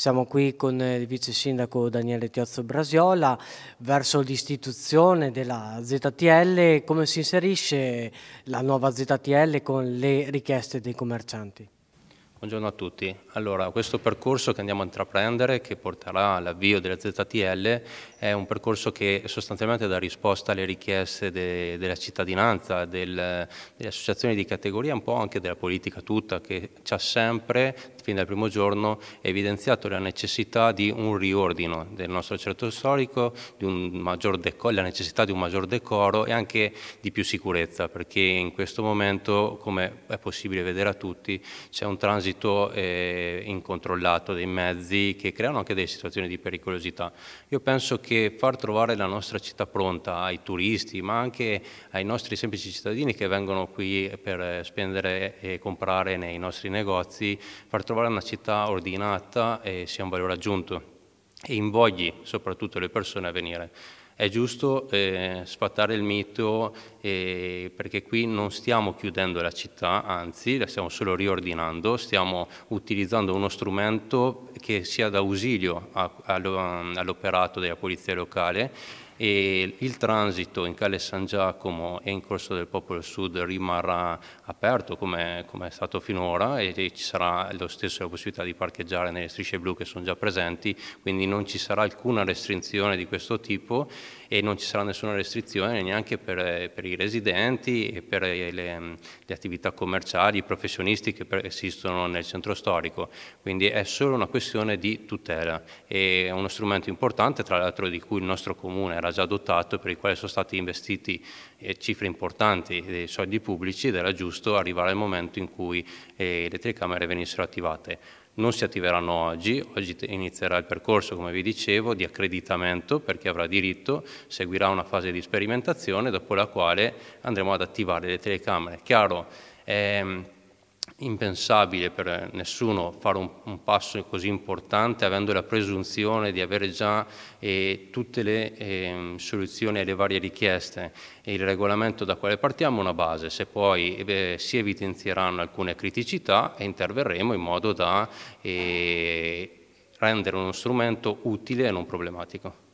Siamo qui con il vice sindaco Daniele Tiozzo Brasiola verso l'istituzione della ZTL, come si inserisce la nuova ZTL con le richieste dei commercianti? Buongiorno a tutti. Allora, questo percorso che andiamo a intraprendere, che porterà all'avvio della ZTL, è un percorso che sostanzialmente dà risposta alle richieste de, della cittadinanza, del, delle associazioni di categoria, un po' anche della politica tutta, che ci ha sempre fin dal primo giorno evidenziato la necessità di un riordino del nostro centro storico, decoro, la necessità di un maggior decoro e anche di più sicurezza, perché in questo momento, come è possibile vedere a tutti, c'è un transito eh, incontrollato dei mezzi che creano anche delle situazioni di pericolosità. Io penso che far trovare la nostra città pronta ai turisti, ma anche ai nostri semplici cittadini che vengono qui per spendere e comprare nei nostri negozi, far trovare Favara è una città ordinata e sia un valore aggiunto e invogli soprattutto le persone a venire. È giusto eh, sfatare il mito eh, perché qui non stiamo chiudendo la città, anzi la stiamo solo riordinando, stiamo utilizzando uno strumento che sia d'ausilio all'operato della polizia locale e il transito in Calle San Giacomo e in Corso del Popolo Sud rimarrà aperto come, è stato finora e ci sarà lo stesso la possibilità di parcheggiare nelle strisce blu che sono già presenti, quindi non ci sarà alcuna restrizione di questo tipo e non ci sarà nessuna restrizione neanche per, eh, per i residenti e per eh, le, mm, le, attività commerciali, i professionisti che esistono nel centro storico. Quindi è solo una questione di tutela e è uno strumento importante, tra l'altro di cui il nostro comune era già dotato e per il quale sono stati investiti eh, cifre importanti dei soldi pubblici ed era giusto arrivare al momento in cui le telecamere venissero attivate non si attiveranno oggi, oggi inizierà il percorso, come vi dicevo, di accreditamento per chi avrà diritto, seguirà una fase di sperimentazione dopo la quale andremo ad attivare le telecamere. Chiaro, ehm, impensabile per nessuno fare un, un, passo così importante avendo la presunzione di avere già eh, tutte le eh, soluzioni alle varie richieste e il regolamento da quale partiamo una base, se poi eh, si evidenzieranno alcune criticità interverremo in modo da eh, rendere uno strumento utile e non problematico.